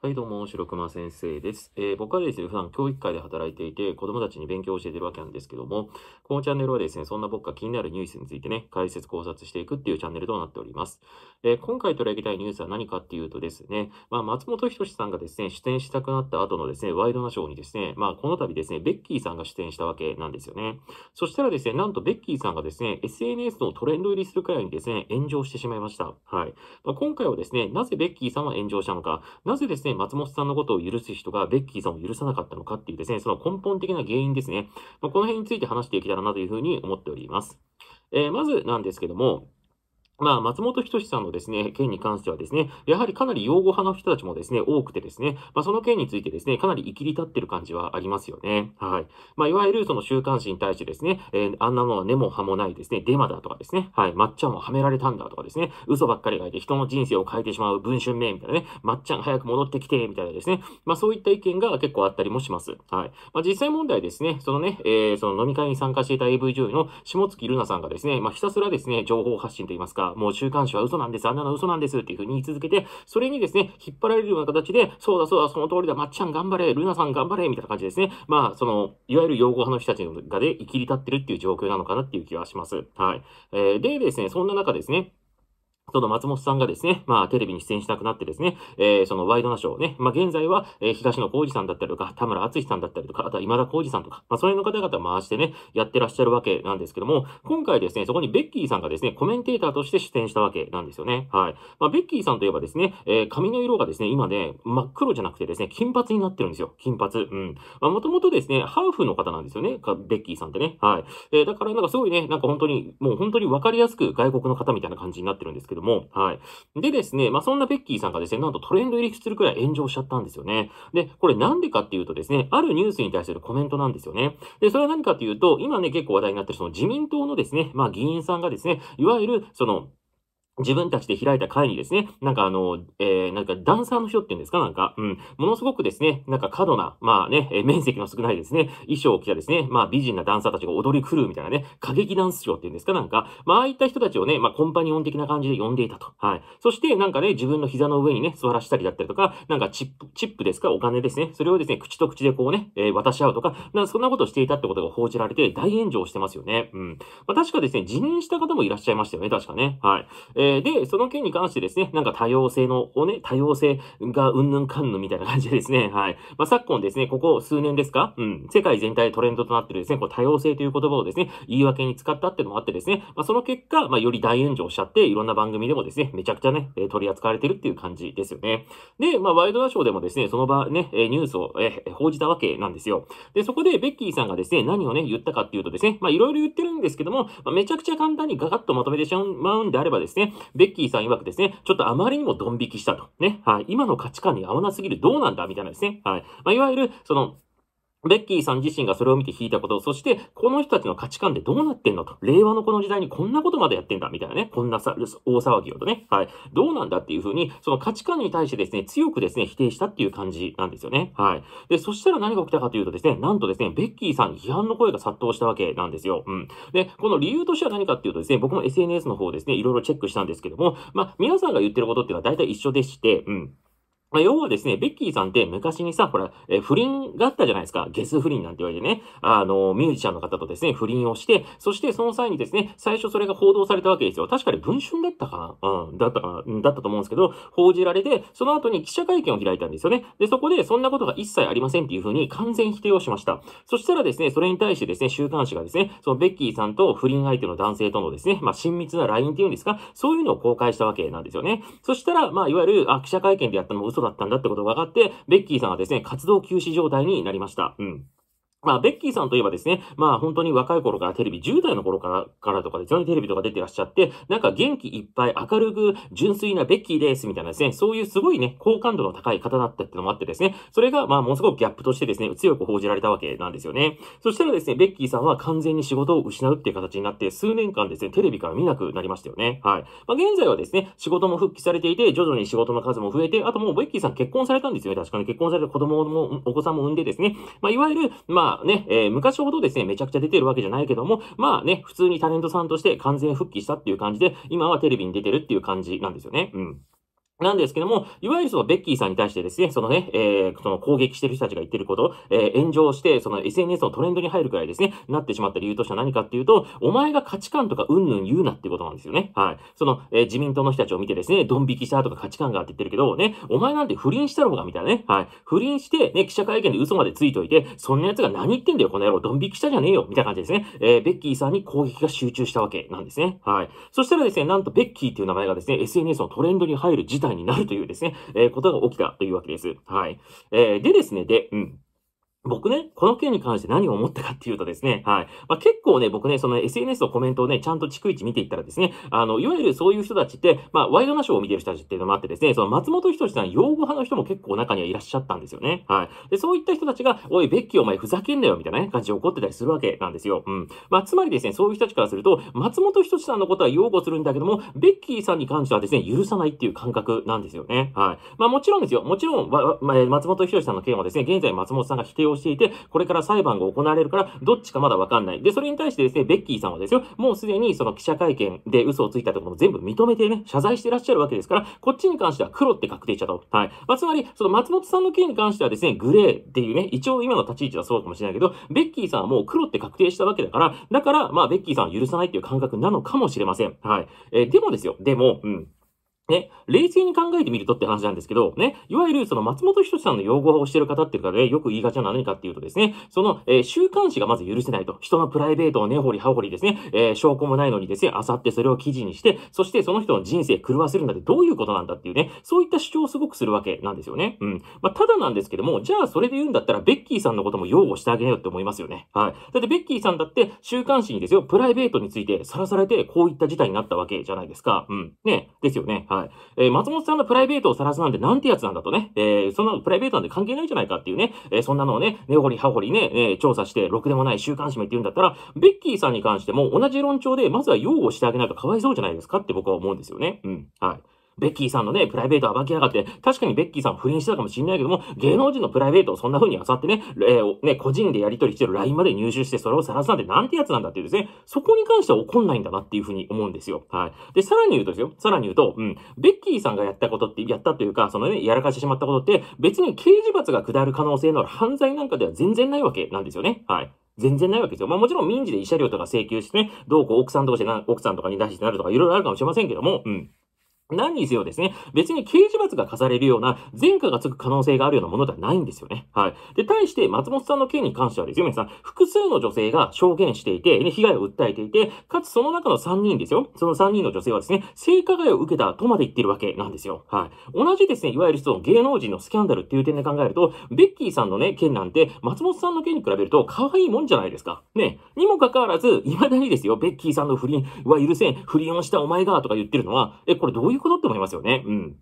はい、どうも、白熊先生です。えー、僕はですね、普段教育界で働いていて、子供たちに勉強を教えてるわけなんですけども、このチャンネルはですね、そんな僕が気になるニュースについてね、解説考察していくっていうチャンネルとなっております。えー、今回取り上げたいニュースは何かっていうとですね、まあ、松本人志さんがですね、出演したくなった後のですね、ワイドナショーにですね、まあ、この度ですね、ベッキーさんが出演したわけなんですよね。そしたらですね、なんとベッキーさんがですね、SNS のトレンド入りするくらいにですね、炎上してしまいました。はい。まあ、今回はですね、なぜベッキーさんは炎上したのか、なぜですね、ですね、松本さんのことを許す人がベッキーさんを許さなかったのかっていうですね、その根本的な原因ですね。まあ、この辺について話していけたらなというふうに思っております。えー、まずなんですけども、まあ、松本人志さんのですね、件に関してはですね、やはりかなり擁護派の人たちもですね、多くてですね、まあ、その件についてですね、かなり生きり立ってる感じはありますよね。はい。まあ、いわゆるその週刊誌に対してですね、えー、あんなのは根も葉もないですね、デマだとかですね、はい、まっちゃんははめられたんだとかですね、嘘ばっかり書いて人の人生を変えてしまう文春名みたいなね、まっちゃん早く戻ってきて、みたいなですね、まあ、そういった意見が結構あったりもします。はい。まあ、実際問題ですね、そのね、えー、その飲み会に参加していた AV 女優の下月ルナさんがですね、まあ、ひたすらですね、情報発信といいますか、もう週刊誌は嘘なんです、あんなの嘘なんですっていうふうに言い続けて、それにですね、引っ張られるような形で、そうだそうだ、その通りだ、まっちゃん頑張れ、ルナさん頑張れ、みたいな感じですね。まあ、その、いわゆる擁護派の人たちがで、生きり立ってるっていう状況なのかなっていう気はします。はい。えー、でですね、そんな中ですね、その松本さんがですね、まあ、テレビに出演したくなってですね、えー、そのワイドナショーね、まあ、現在は、えー、東野幸治さんだったりとか、田村厚さんだったりとか、あとは今田幸治さんとか、まあ、それの方々を回してね、やってらっしゃるわけなんですけども、今回ですね、そこにベッキーさんがですね、コメンテーターとして出演したわけなんですよね。はい。まあ、ベッキーさんといえばですね、えー、髪の色がですね、今ね、真っ黒じゃなくてですね、金髪になってるんですよ。金髪。うん。まあ、もともとですね、ハーフの方なんですよね、ベッキーさんってね。はい。えー、だからなんかすごいね、なんか本当に、もう本当にわかりやすく外国の方みたいな感じになってるんですけど、ども、はい。でですね、まあ、そんなベッキーさんがですね、なんとトレンド入りするくらい炎上しちゃったんですよね。で、これなんでかっていうとですね、あるニュースに対するコメントなんですよね。で、それは何かっていうと、今ね、結構話題になってるその自民党のですね、まあ、議員さんがですね、いわゆるその、自分たちで開いた会にですね、なんかあの、えー、なんかダンサーの人っていうんですかなんか、うん、ものすごくですね、なんか過度な、まあね、えー、面積の少ないですね、衣装を着たですね、まあ美人なダンサーたちが踊り狂うみたいなね、過激ダンスショーっていうんですかなんか、まあああいった人たちをね、まあコンパニオン的な感じで呼んでいたと。はい。そしてなんかね、自分の膝の上にね、座らしたりだったりとか、なんかチップ、チップですか、お金ですね、それをですね、口と口でこうね、えー、渡し合うとか、なそんなことをしていたってことが報じられて大炎上してますよね。うん。まあ確かですね、辞任した方もいらっしゃいましたよね、確かね。はい。えーえー、で、その件に関してですね、なんか多様性の、をね、多様性がうんぬんかんぬみたいな感じでですね、はい。まあ、昨今ですね、ここ数年ですかうん、世界全体トレンドとなってるですね、こう多様性という言葉をですね、言い訳に使ったっていうのもあってですね、まあ、その結果、まあ、より大炎上しちゃって、いろんな番組でもですね、めちゃくちゃね、取り扱われてるっていう感じですよね。で、まあ、ワイドナショーでもですね、その場ね、ニュースをえ報じたわけなんですよ。で、そこでベッキーさんがですね、何をね、言ったかっていうとですね、まあ、いろいろ言ってるんですけども、まあ、めちゃくちゃ簡単にガガッとまとめてしまうんであればですね、ベッキーさん曰くですね、ちょっとあまりにもドン引きしたと。ね。はい。今の価値観に合わなすぎる。どうなんだみたいなですね。はい。まあ、いわゆる、その、ベッキーさん自身がそれを見て引いたこと、そして、この人たちの価値観でどうなってんのと。令和のこの時代にこんなことまでやってんだ、みたいなね。こんなさ、大騒ぎをとね。はい。どうなんだっていうふうに、その価値観に対してですね、強くですね、否定したっていう感じなんですよね。はい。で、そしたら何が起きたかというとですね、なんとですね、ベッキーさんに批判の声が殺到したわけなんですよ。うん。で、この理由としては何かっていうとですね、僕も SNS の方ですね、いろいろチェックしたんですけども、まあ、皆さんが言ってることっていうのは大体一緒でして、うん。まあ、要はですね、ベッキーさんって昔にさ、ほら、えー、不倫があったじゃないですか。ゲス不倫なんて言われてね。あの、ミュージシャンの方とですね、不倫をして、そしてその際にですね、最初それが報道されたわけですよ。確かに文春だったかなうん、だったかなだったと思うんですけど、報じられて、その後に記者会見を開いたんですよね。で、そこでそんなことが一切ありませんっていうふうに完全否定をしました。そしたらですね、それに対してですね、週刊誌がですね、そのベッキーさんと不倫相手の男性とのですね、まあ、親密な LINE っていうんですか、そういうのを公開したわけなんですよね。そしたら、まあ、いわゆる、あ、記者会見でやったの嘘だったんだってことが分かって、ベッキーさんはですね、活動休止状態になりました。うん。まあ、ベッキーさんといえばですね、まあ、本当に若い頃からテレビ、10代の頃からからとかですね、テレビとか出てらっしゃって、なんか元気いっぱい明るく純粋なベッキーです、みたいなですね、そういうすごいね、好感度の高い方だったってのもあってですね、それが、まあ、ものすごくギャップとしてですね、強く報じられたわけなんですよね。そしたらですね、ベッキーさんは完全に仕事を失うっていう形になって、数年間ですね、テレビから見なくなりましたよね。はい。まあ、現在はですね、仕事も復帰されていて、徐々に仕事の数も増えて、あともうベッキーさん結婚されたんですよね。確かに結婚されて子供も、お子さんも産んでですね、まあ、いわゆる、まあ、ね、えー、昔ほどですね、めちゃくちゃ出てるわけじゃないけども、まあね、普通にタレントさんとして完全復帰したっていう感じで、今はテレビに出てるっていう感じなんですよね。うん。なんですけども、いわゆるそのベッキーさんに対してですね、そのね、えー、その攻撃してる人たちが言ってることえー、炎上して、その SNS のトレンドに入るくらいですね、なってしまった理由としては何かっていうと、お前が価値観とかうんぬん言うなってことなんですよね。はい。その、えー、自民党の人たちを見てですね、ドン引きしたとか価値観があって言ってるけど、ね、お前なんて不倫したろうが、みたいなね。はい。不倫して、ね、記者会見で嘘までついといて、そんな奴が何言ってんだよ、この野郎、ドン引きしたじゃねえよ、みたいな感じですね。えー、ベッキーさんに攻撃が集中したわけなんですね。はい。そしたらですね、なんとベッキーっていう名前がですね、SNS のトレンドに入る自体態になるというですね、えー、ことが起きたというわけです。はい。えー、でですね、で、うん。僕ね、この件に関して何を思ったかっていうとですね、はい。まあ、結構ね、僕ね、その SNS のコメントをね、ちゃんと逐一見ていったらですね、あの、いわゆるそういう人たちって、まあ、ワイドナショーを見てる人たちっていうのもあってですね、その松本人志さん、擁護派の人も結構中にはいらっしゃったんですよね。はい。で、そういった人たちが、おい、ベッキーお前ふざけんなよ、みたいな、ね、感じで怒ってたりするわけなんですよ。うん。まあ、つまりですね、そういう人たちからすると、松本人志さんのことは擁護するんだけども、ベッキーさんに関してはですね、許さないっていう感覚なんですよね。はい。まあ、もちろんですよ。もちろん、ま、ま、松本人志さんの件はですね、現在松本さんが否定をしていて、これから裁判が行われるから、どっちかまだわかんない。で、それに対してですね、ベッキーさんはですよ、もうすでにその記者会見で嘘をついたところも全部認めてね、謝罪してらっしゃるわけですから、こっちに関しては黒って確定しちゃったと。はい。まあ、つまり、その松本さんの件に関してはですね、グレーっていうね、一応今の立ち位置はそうかもしれないけど、ベッキーさんはもう黒って確定したわけだから、だから、まあ、ベッキーさんは許さないっていう感覚なのかもしれません。はい。えー、でもですよ、でも、うん。ね、冷静に考えてみるとって話なんですけど、ね、いわゆるその松本人志さんの用語をしてる方っていうかで、ね、よく言いがちなの何かっていうとですね、その、えー、週刊誌がまず許せないと、人のプライベートを根、ね、掘り葉掘りですね、えー、証拠もないのにですね、あさってそれを記事にして、そしてその人の人生狂わせるなんてどういうことなんだっていうね、そういった主張をすごくするわけなんですよね。うん。まあ、ただなんですけども、じゃあそれで言うんだったら、ベッキーさんのことも擁護してあげなよって思いますよね。はい。だってベッキーさんだって、週刊誌にですよ、プライベートについてさらされて、こういった事態になったわけじゃないですか。うん。ね。ですよね。はいはい。えー、松本さんのプライベートを晒すなんてなんてやつなんだとね、えー、そんなプライベートなんて関係ないじゃないかっていうね、えー、そんなのをね、根掘り葉掘りね、えー、調査して、ろくでもない週刊誌も言ってるんだったら、ベッキーさんに関しても同じ論調で、まずは擁護してあげないとかわいそうじゃないですかって僕は思うんですよね。うん。はい。ベッキーさんのね、プライベート暴きやがって、確かにベッキーさん不倫してたかもしれないけども、芸能人のプライベートをそんな風にあさってね、えー、ね、個人でやり取りしてる LINE まで入手して、それを晒すなんてなんてやつなんだっていうですね、そこに関しては怒んないんだなっていう風に思うんですよ。はい。で、さらに言うとですよ、さらに言うと、うん、ベッキーさんがやったことって、やったというか、そのね、やらかしてしまったことって、別に刑事罰が下る可能性のある犯罪なんかでは全然ないわけなんですよね。はい。全然ないわけですよ。まあもちろん民事で慰謝料とか請求してね、どうこう奥さんとかしてな、奥さんとかに出してなるとかいろいろあるかもしれませんけども、うん。何にせよですね、別に刑事罰が課されるような、前科がつく可能性があるようなものではないんですよね。はい。で、対して、松本さんの件に関してはですよ、皆さん、複数の女性が証言していて、ね、被害を訴えていて、かつその中の3人ですよ。その3人の女性はですね、性加害を受けたとまで言ってるわけなんですよ。はい。同じですね、いわゆるその芸能人のスキャンダルっていう点で考えると、ベッキーさんのね、件なんて、松本さんの件に比べると可愛いもんじゃないですか。ね。にもかかわらず、未だにですよ、ベッキーさんの不倫は許せん、不倫をしたお前が、とか言ってるのは、え、これどういういうことって思いますよね。うん。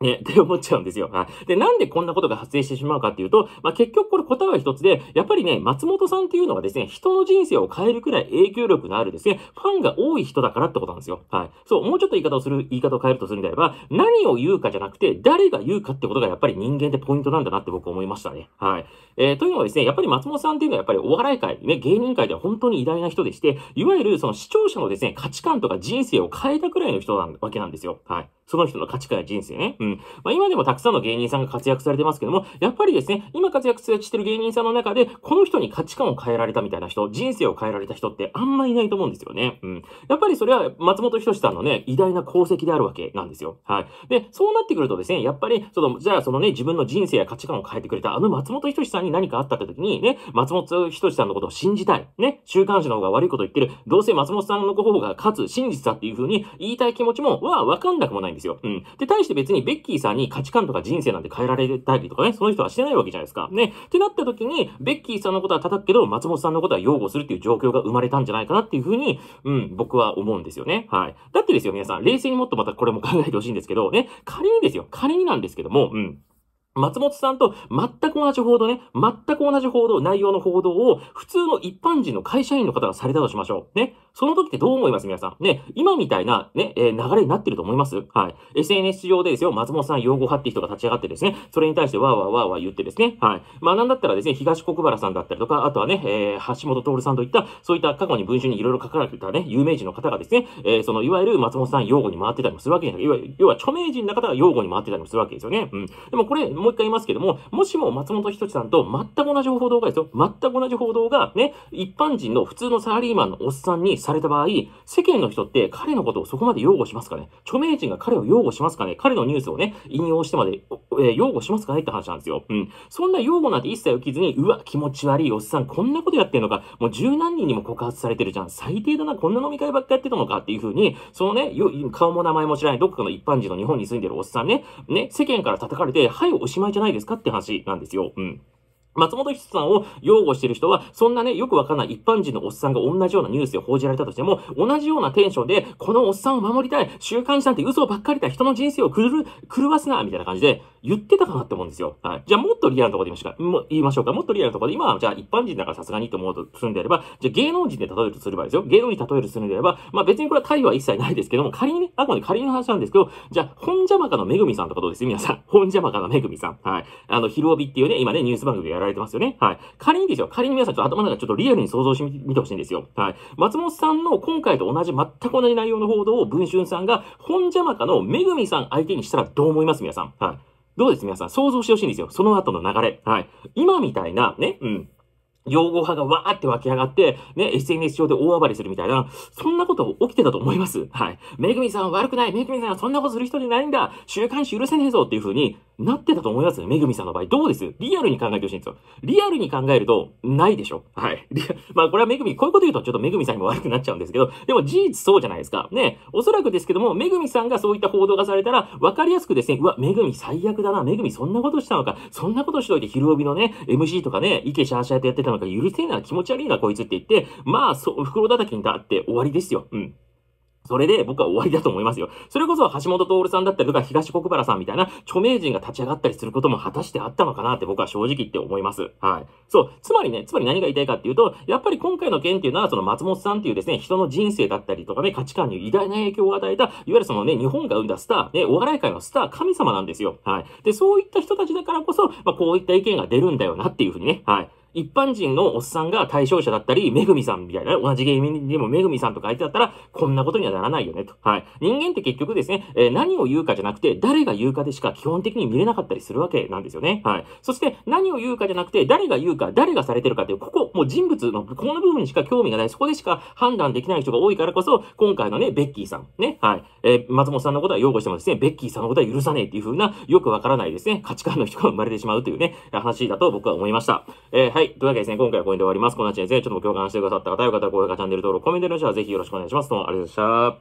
ね、って思っちゃうんですよ。はい。で、なんでこんなことが発生してしまうかっていうと、まあ、結局これ答えは一つで、やっぱりね、松本さんっていうのはですね、人の人生を変えるくらい影響力のあるですね、ファンが多い人だからってことなんですよ。はい。そう、もうちょっと言い方をする、言い方を変えるとするんであれば、何を言うかじゃなくて、誰が言うかってことがやっぱり人間ってポイントなんだなって僕思いましたね。はい。えー、というのはですね、やっぱり松本さんっていうのはやっぱりお笑い界、ね、芸人界では本当に偉大な人でして、いわゆるその視聴者のですね、価値観とか人生を変えたくらいの人なわけなんですよ。はい。その人の価値観や人生ね。うん。まあ、今でもたくさんの芸人さんが活躍されてますけども、やっぱりですね、今活躍してる芸人さんの中で、この人に価値観を変えられたみたいな人、人生を変えられた人ってあんまいないと思うんですよね。うん。やっぱりそれは松本人志さんのね、偉大な功績であるわけなんですよ。はい。で、そうなってくるとですね、やっぱり、その、じゃあそのね、自分の人生や価値観を変えてくれた、あの松本人志さんに何かあったって時に、ね、松本人志さんのことを信じたい。ね、週刊誌の方が悪いこと言ってる。どうせ松本さんの方が勝つ真実だっていう風に言いたい気持ちも、は、わかんなくもないですよ。うん。で、対して別にベッキーさんに価値観とか人生なんて変えられたりとかね、その人はしてないわけじゃないですか。ね。ってなった時に、ベッキーさんのことは叩くけど、松本さんのことは擁護するっていう状況が生まれたんじゃないかなっていうふうに、うん、僕は思うんですよね。はい。だってですよ、皆さん、冷静にもっとまたこれも考えてほしいんですけど、ね、仮にですよ、仮になんですけども、うん。松本さんと全く同じ報道ね、全く同じ報道、内容の報道を普通の一般人の会社員の方がされたとしましょう。ね。その時ってどう思います皆さん。ね。今みたいなね、えー、流れになってると思いますはい。SNS 上でですよ、松本さん擁護派って人が立ち上がってですね、それに対してわーわーわーわー言ってですね、はい。まあなんだったらですね、東国原さんだったりとか、あとはね、えー、橋本徹さんといった、そういった過去に文春にいろいろ書かれてたね、有名人の方がですね、えー、そのいわゆる松本さん擁護に回ってたりもするわけじゃない。要は著名人の方が擁護に回ってたりもするわけですよね。うん。でもこれ、もう一回言いますけども、もしも松本人志さんと全く同じ報道がですよ。全く同じ報道がね、一般人の普通のサラリーマンのおっさんにされた場合、世間の人って彼のことをそこまで擁護しますかね著名人が彼を擁護しますかね彼のニュースをね、引用してまで、えー、擁護しますかねって話なんですよ。うん。そんな擁護なんて一切受けずに、うわ、気持ち悪いおっさん、こんなことやってんのか。もう十何人にも告発されてるじゃん。最低だな、こんな飲み会ばっかやってたのかっていう風に、そのね、顔も名前も知らないどっかの一般人の日本に住んでるおっさんね、ね、世間から叩かれて、はい、おししまいじゃないですかって話なんですよ。うん。松本人さんを擁護してる人は、そんなね、よくわからない一般人のおっさんが同じようなニュースで報じられたとしても、同じようなテンションで、このおっさんを守りたい、週刊誌なんて嘘ばっかりだ、人の人生を狂る、狂わすな、みたいな感じで言ってたかなって思うんですよ。はい。じゃあもっとリアルなところで言いましょうか。も言いましょうか。もっとリアルなところで、今はじゃあ一般人だからさすがにと思うとするんであれば、じゃあ芸能人で例えるとすればですよ。芸能人例えるとするんであれば、まあ別にこれは対話は一切ないですけども、仮にね、あくまで仮の話なんですけど、じゃあ本邪魔かのめぐみさんとかどうです皆さん。本邪魔かのめぐみさん。はい。あの、ひるびっていうね、今ね、ニュース番組でやらられてますよね。はい。仮にですよ、仮に皆さんちょっと頭の中ちょっとリアルに想像してみてほしいんですよ。はい。松本さんの今回と同じ、全く同じ内容の報道を文春さんが、本邪魔かのめぐみさん相手にしたらどう思います皆さん。はい。どうです皆さん想像してほしいんですよ。その後の流れ。はい。今みたいな、ね、うん。擁護派がわーって湧き上がって、ね、SNS 上で大暴れするみたいな、そんなこと起きてたと思います。はい。めぐみさん悪くないめぐみさんはそんなことする人じゃないんだ週刊誌許せねえぞっていう風になってたと思いますね。めぐみさんの場合。どうですリアルに考えてほしいんですよ。リアルに考えると、ないでしょはい。まあ、これはめぐみ、こういうこと言うとちょっとめぐみさんにも悪くなっちゃうんですけど、でも事実そうじゃないですか。ね、おそらくですけども、めぐみさんがそういった報道がされたら、わかりやすくですね、うわ、めぐみ最悪だな、めぐみそんなことしたのか、そんなことしといて、昼帯のね、MC とかね、池シャーシャーってやってたのんか許せなな、気持ち悪いな、こいつって言って、まあ、そう、袋叩きにだって終わりですよ。うん。それで僕は終わりだと思いますよ。それこそ橋本徹さんだったりとか東国原さんみたいな著名人が立ち上がったりすることも果たしてあったのかなって僕は正直言って思います。はい。そう。つまりね、つまり何が言いたいかっていうと、やっぱり今回の件っていうのはその松本さんっていうですね、人の人生だったりとかね、価値観に偉大な影響を与えた、いわゆるそのね、日本が生んだスター、ね、お笑い界のスター、神様なんですよ。はい。で、そういった人たちだからこそ、まあこういった意見が出るんだよなっていうふうにね、はい。一般人のおっさんが対象者だったり、めぐみさんみたいな、同じ芸人でもめぐみさんとか相手だったら、こんなことにはならないよねと。はい。人間って結局ですね、えー、何を言うかじゃなくて、誰が言うかでしか基本的に見れなかったりするわけなんですよね。はい。そして、何を言うかじゃなくて、誰が言うか、誰がされてるかっていう、ここ、もう人物の、この部分にしか興味がない、そこでしか判断できない人が多いからこそ、今回のね、ベッキーさん、ね、はい。えー、松本さんのことは擁護してもですね、ベッキーさんのことは許さねえっていう風な、よくわからないですね、価値観の人が生まれてしまうというね、話だと僕は思いました。えー、はい。い。というわけでですね、今回はこれで終わります。このチャンネルでちょっと共感してくださった方、よかったら高評価、チャンネル登録、コメントの人はぜひよろしくお願いします。どうもありがとうございました。